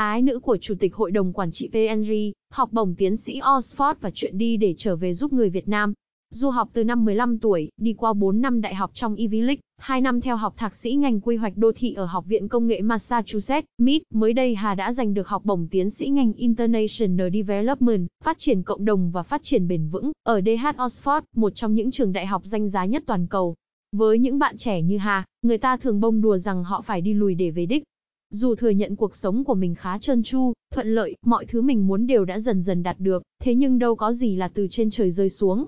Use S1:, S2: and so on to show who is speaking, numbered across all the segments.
S1: ái nữ của Chủ tịch Hội đồng Quản trị PNG, học bổng tiến sĩ Oxford và chuyện đi để trở về giúp người Việt Nam. Du học từ năm 15 tuổi, đi qua 4 năm đại học trong Ivy e League, 2 năm theo học thạc sĩ ngành quy hoạch đô thị ở Học viện Công nghệ Massachusetts, MIT. Mới đây Hà đã giành được học bổng tiến sĩ ngành International Development, phát triển cộng đồng và phát triển bền vững, ở DH Oxford, một trong những trường đại học danh giá nhất toàn cầu. Với những bạn trẻ như Hà, người ta thường bông đùa rằng họ phải đi lùi để về đích, dù thừa nhận cuộc sống của mình khá trơn tru, thuận lợi, mọi thứ mình muốn đều đã dần dần đạt được, thế nhưng đâu có gì là từ trên trời rơi xuống.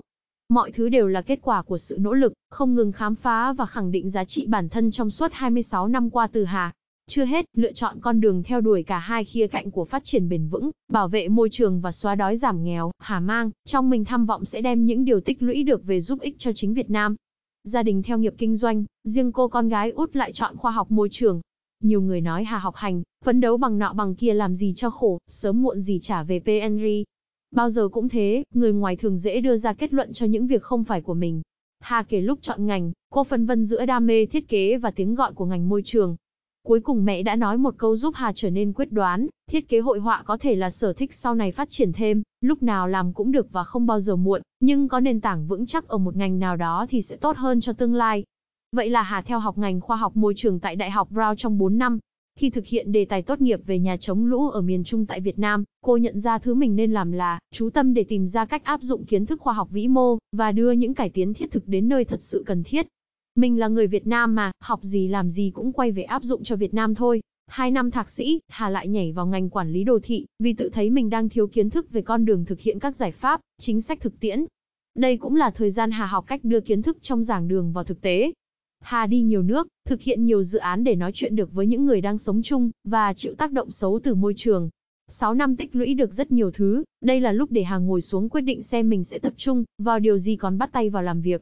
S1: Mọi thứ đều là kết quả của sự nỗ lực, không ngừng khám phá và khẳng định giá trị bản thân trong suốt 26 năm qua từ Hà. Chưa hết, lựa chọn con đường theo đuổi cả hai khía cạnh của phát triển bền vững, bảo vệ môi trường và xóa đói giảm nghèo, Hà mang, trong mình tham vọng sẽ đem những điều tích lũy được về giúp ích cho chính Việt Nam. Gia đình theo nghiệp kinh doanh, riêng cô con gái út lại chọn khoa học môi trường, nhiều người nói Hà học hành, phấn đấu bằng nọ bằng kia làm gì cho khổ, sớm muộn gì trả về PNR. Bao giờ cũng thế, người ngoài thường dễ đưa ra kết luận cho những việc không phải của mình. Hà kể lúc chọn ngành, cô phân vân giữa đam mê thiết kế và tiếng gọi của ngành môi trường. Cuối cùng mẹ đã nói một câu giúp Hà trở nên quyết đoán, thiết kế hội họa có thể là sở thích sau này phát triển thêm, lúc nào làm cũng được và không bao giờ muộn, nhưng có nền tảng vững chắc ở một ngành nào đó thì sẽ tốt hơn cho tương lai. Vậy là Hà theo học ngành khoa học môi trường tại Đại học Brown trong 4 năm. Khi thực hiện đề tài tốt nghiệp về nhà chống lũ ở miền Trung tại Việt Nam, cô nhận ra thứ mình nên làm là chú tâm để tìm ra cách áp dụng kiến thức khoa học vĩ mô và đưa những cải tiến thiết thực đến nơi thật sự cần thiết. Mình là người Việt Nam mà, học gì làm gì cũng quay về áp dụng cho Việt Nam thôi. Hai năm thạc sĩ, Hà lại nhảy vào ngành quản lý đô thị, vì tự thấy mình đang thiếu kiến thức về con đường thực hiện các giải pháp, chính sách thực tiễn. Đây cũng là thời gian Hà học cách đưa kiến thức trong giảng đường vào thực tế, Hà đi nhiều nước, thực hiện nhiều dự án để nói chuyện được với những người đang sống chung, và chịu tác động xấu từ môi trường. 6 năm tích lũy được rất nhiều thứ, đây là lúc để Hà ngồi xuống quyết định xem mình sẽ tập trung vào điều gì còn bắt tay vào làm việc.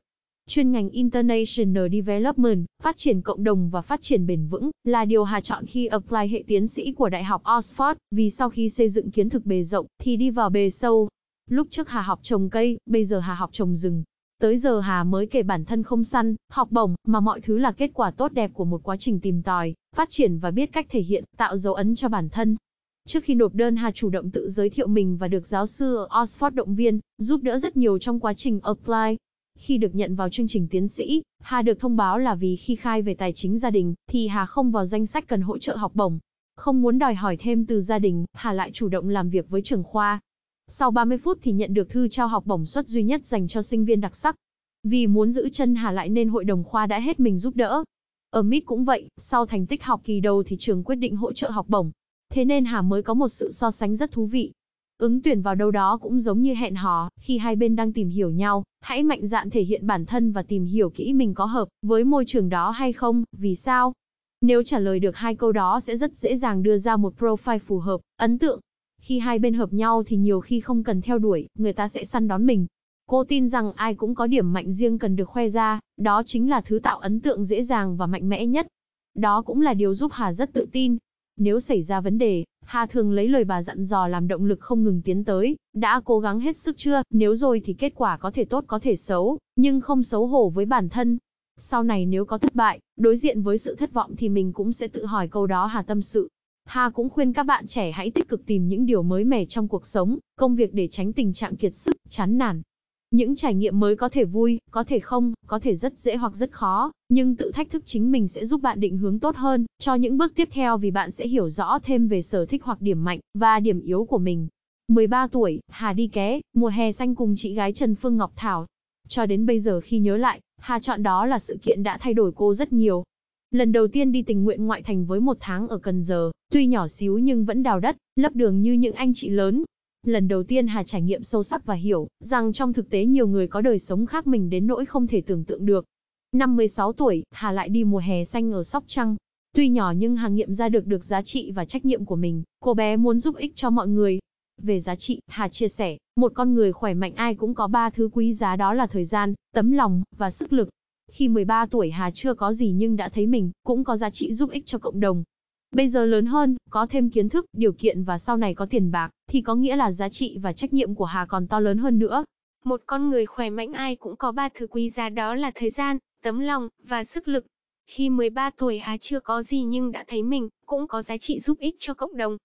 S1: Chuyên ngành International Development, phát triển cộng đồng và phát triển bền vững là điều Hà chọn khi apply hệ tiến sĩ của Đại học Oxford, vì sau khi xây dựng kiến thức bề rộng thì đi vào bề sâu. Lúc trước Hà học trồng cây, bây giờ Hà học trồng rừng. Tới giờ Hà mới kể bản thân không săn, học bổng, mà mọi thứ là kết quả tốt đẹp của một quá trình tìm tòi, phát triển và biết cách thể hiện, tạo dấu ấn cho bản thân. Trước khi nộp đơn Hà chủ động tự giới thiệu mình và được giáo sư ở Oxford động viên, giúp đỡ rất nhiều trong quá trình apply. Khi được nhận vào chương trình tiến sĩ, Hà được thông báo là vì khi khai về tài chính gia đình, thì Hà không vào danh sách cần hỗ trợ học bổng. Không muốn đòi hỏi thêm từ gia đình, Hà lại chủ động làm việc với trường khoa, sau 30 phút thì nhận được thư trao học bổng suất duy nhất dành cho sinh viên đặc sắc. Vì muốn giữ chân Hà lại nên hội đồng khoa đã hết mình giúp đỡ. Ở MIT cũng vậy, sau thành tích học kỳ đầu thì trường quyết định hỗ trợ học bổng. Thế nên Hà mới có một sự so sánh rất thú vị. Ứng tuyển vào đâu đó cũng giống như hẹn hò, khi hai bên đang tìm hiểu nhau, hãy mạnh dạn thể hiện bản thân và tìm hiểu kỹ mình có hợp với môi trường đó hay không, vì sao. Nếu trả lời được hai câu đó sẽ rất dễ dàng đưa ra một profile phù hợp, ấn tượng. Khi hai bên hợp nhau thì nhiều khi không cần theo đuổi, người ta sẽ săn đón mình. Cô tin rằng ai cũng có điểm mạnh riêng cần được khoe ra, đó chính là thứ tạo ấn tượng dễ dàng và mạnh mẽ nhất. Đó cũng là điều giúp Hà rất tự tin. Nếu xảy ra vấn đề, Hà thường lấy lời bà dặn dò làm động lực không ngừng tiến tới, đã cố gắng hết sức chưa, nếu rồi thì kết quả có thể tốt có thể xấu, nhưng không xấu hổ với bản thân. Sau này nếu có thất bại, đối diện với sự thất vọng thì mình cũng sẽ tự hỏi câu đó Hà tâm sự, Ha cũng khuyên các bạn trẻ hãy tích cực tìm những điều mới mẻ trong cuộc sống, công việc để tránh tình trạng kiệt sức, chán nản. Những trải nghiệm mới có thể vui, có thể không, có thể rất dễ hoặc rất khó, nhưng tự thách thức chính mình sẽ giúp bạn định hướng tốt hơn cho những bước tiếp theo vì bạn sẽ hiểu rõ thêm về sở thích hoặc điểm mạnh và điểm yếu của mình. 13 tuổi, Hà đi ké, mùa hè xanh cùng chị gái Trần Phương Ngọc Thảo. Cho đến bây giờ khi nhớ lại, Hà chọn đó là sự kiện đã thay đổi cô rất nhiều, Lần đầu tiên đi tình nguyện ngoại thành với một tháng ở Cần Giờ, tuy nhỏ xíu nhưng vẫn đào đất, lấp đường như những anh chị lớn. Lần đầu tiên Hà trải nghiệm sâu sắc và hiểu rằng trong thực tế nhiều người có đời sống khác mình đến nỗi không thể tưởng tượng được. Năm 16 tuổi, Hà lại đi mùa hè xanh ở Sóc Trăng. Tuy nhỏ nhưng Hà nghiệm ra được được giá trị và trách nhiệm của mình, cô bé muốn giúp ích cho mọi người. Về giá trị, Hà chia sẻ, một con người khỏe mạnh ai cũng có ba thứ quý giá đó là thời gian, tấm lòng và sức lực. Khi 13 tuổi Hà chưa có gì nhưng đã thấy mình cũng có giá trị giúp ích cho cộng đồng. Bây giờ lớn hơn, có thêm kiến thức, điều kiện và sau này có tiền bạc, thì có nghĩa là giá trị và trách nhiệm của Hà còn to lớn hơn nữa. Một
S2: con người khỏe mạnh ai cũng có ba thứ quý giá đó là thời gian, tấm lòng và sức lực. Khi 13 tuổi Hà chưa có gì nhưng đã thấy mình cũng có giá trị giúp ích cho cộng đồng.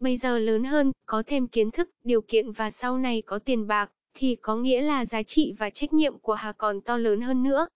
S2: Bây giờ lớn hơn, có thêm kiến thức, điều kiện và sau này có tiền bạc, thì có nghĩa là giá trị và trách nhiệm của Hà còn to lớn hơn nữa.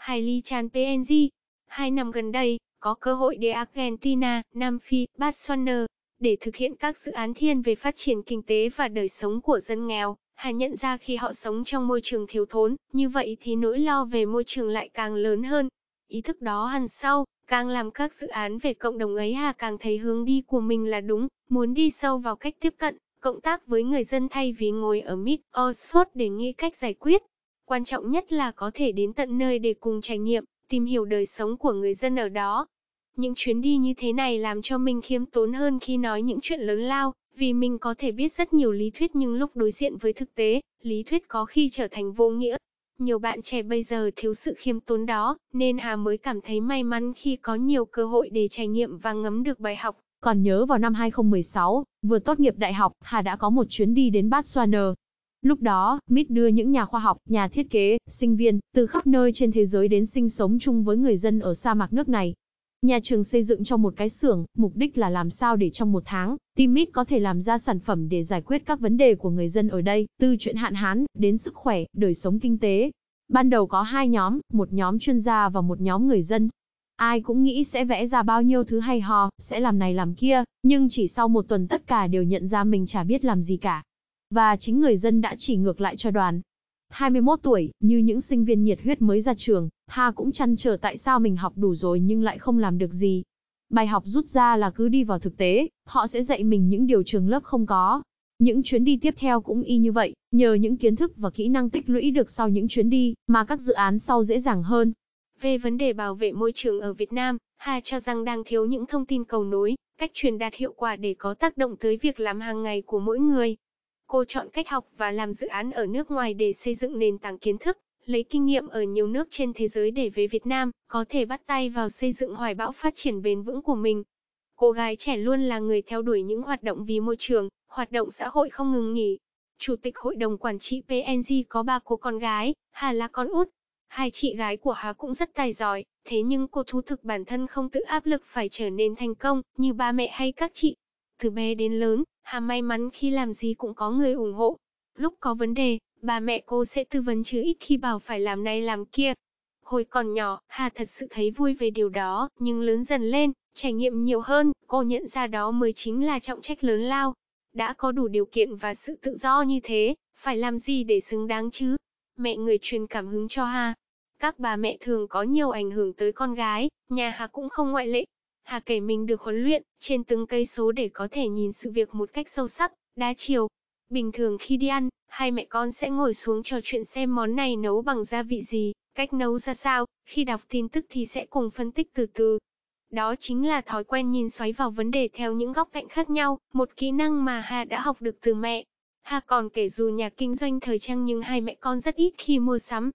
S2: Hai Hailey Chan PNG. Hai năm gần đây, có cơ hội để Argentina, Nam Phi, Botswana, để thực hiện các dự án thiên về phát triển kinh tế và đời sống của dân nghèo. Hà nhận ra khi họ sống trong môi trường thiếu thốn, như vậy thì nỗi lo về môi trường lại càng lớn hơn. Ý thức đó hằn sau, càng làm các dự án về cộng đồng ấy Hà càng thấy hướng đi của mình là đúng, muốn đi sâu vào cách tiếp cận, cộng tác với người dân thay vì ngồi ở Mid Oxford để nghĩ cách giải quyết. Quan trọng nhất là có thể đến tận nơi để cùng trải nghiệm, tìm hiểu đời sống của người dân ở đó. Những chuyến đi như thế này làm cho mình khiêm tốn hơn khi nói những chuyện lớn lao, vì mình có thể biết rất nhiều lý thuyết nhưng lúc đối diện với thực tế, lý thuyết có khi trở thành vô nghĩa. Nhiều bạn trẻ bây giờ thiếu sự khiêm tốn đó, nên Hà mới cảm thấy may mắn khi có nhiều cơ hội để trải nghiệm và ngấm được bài học.
S1: Còn nhớ vào năm 2016, vừa tốt nghiệp đại học, Hà đã có một chuyến đi đến Botswana, Lúc đó, MIT đưa những nhà khoa học, nhà thiết kế, sinh viên, từ khắp nơi trên thế giới đến sinh sống chung với người dân ở sa mạc nước này. Nhà trường xây dựng cho một cái xưởng, mục đích là làm sao để trong một tháng, team MIT có thể làm ra sản phẩm để giải quyết các vấn đề của người dân ở đây, từ chuyện hạn hán, đến sức khỏe, đời sống kinh tế. Ban đầu có hai nhóm, một nhóm chuyên gia và một nhóm người dân. Ai cũng nghĩ sẽ vẽ ra bao nhiêu thứ hay ho, sẽ làm này làm kia, nhưng chỉ sau một tuần tất cả đều nhận ra mình chả biết làm gì cả. Và chính người dân đã chỉ ngược lại cho đoàn. 21 tuổi, như những sinh viên nhiệt huyết mới ra trường, Ha cũng chăn trở tại sao mình học đủ rồi nhưng lại không làm được gì. Bài học rút ra là cứ đi vào thực tế, họ sẽ dạy mình những điều trường lớp không có. Những chuyến đi tiếp theo cũng y như vậy, nhờ những kiến thức và kỹ năng
S2: tích lũy được sau những chuyến đi mà các dự án sau dễ dàng hơn. Về vấn đề bảo vệ môi trường ở Việt Nam, Hà cho rằng đang thiếu những thông tin cầu nối, cách truyền đạt hiệu quả để có tác động tới việc làm hàng ngày của mỗi người, Cô chọn cách học và làm dự án ở nước ngoài để xây dựng nền tảng kiến thức, lấy kinh nghiệm ở nhiều nước trên thế giới để về Việt Nam, có thể bắt tay vào xây dựng hoài bão phát triển bền vững của mình. Cô gái trẻ luôn là người theo đuổi những hoạt động vì môi trường, hoạt động xã hội không ngừng nghỉ. Chủ tịch hội đồng quản trị PNG có ba cô con gái, Hà là con út. Hai chị gái của Hà cũng rất tài giỏi, thế nhưng cô thú thực bản thân không tự áp lực phải trở nên thành công như ba mẹ hay các chị. Từ bé đến lớn, Hà may mắn khi làm gì cũng có người ủng hộ. Lúc có vấn đề, bà mẹ cô sẽ tư vấn chứ ít khi bảo phải làm này làm kia. Hồi còn nhỏ, Hà thật sự thấy vui về điều đó, nhưng lớn dần lên, trải nghiệm nhiều hơn, cô nhận ra đó mới chính là trọng trách lớn lao. Đã có đủ điều kiện và sự tự do như thế, phải làm gì để xứng đáng chứ? Mẹ người truyền cảm hứng cho Hà. Các bà mẹ thường có nhiều ảnh hưởng tới con gái, nhà Hà cũng không ngoại lệ, Hà kể mình được huấn luyện trên từng cây số để có thể nhìn sự việc một cách sâu sắc, đa chiều. Bình thường khi đi ăn, hai mẹ con sẽ ngồi xuống trò chuyện xem món này nấu bằng gia vị gì, cách nấu ra sao, khi đọc tin tức thì sẽ cùng phân tích từ từ. Đó chính là thói quen nhìn xoáy vào vấn đề theo những góc cạnh khác nhau, một kỹ năng mà Hà đã học được từ mẹ. Hà còn kể dù nhà kinh doanh thời trang nhưng hai mẹ con rất ít khi mua sắm,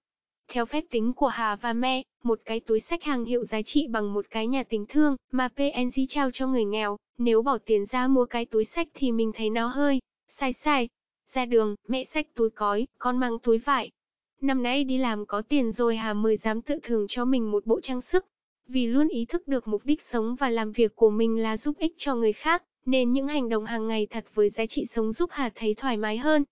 S2: theo phép tính của Hà và Me, một cái túi sách hàng hiệu giá trị bằng một cái nhà tình thương mà PNG trao cho người nghèo, nếu bỏ tiền ra mua cái túi sách thì mình thấy nó hơi sai sai. Ra đường, mẹ sách túi cói, con mang túi vải. Năm nay đi làm có tiền rồi Hà mới dám tự thưởng cho mình một bộ trang sức. Vì luôn ý thức được mục đích sống và làm việc của mình là giúp ích cho người khác, nên những hành động hàng ngày thật với giá trị sống giúp Hà thấy thoải mái hơn,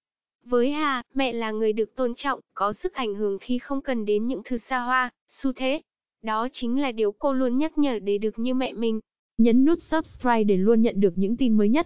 S2: với Hà, mẹ là người được tôn trọng, có sức ảnh hưởng khi không cần đến những thứ xa hoa, xu thế. Đó chính là điều cô luôn nhắc nhở để được như mẹ mình. Nhấn nút subscribe để luôn nhận được những tin mới nhất.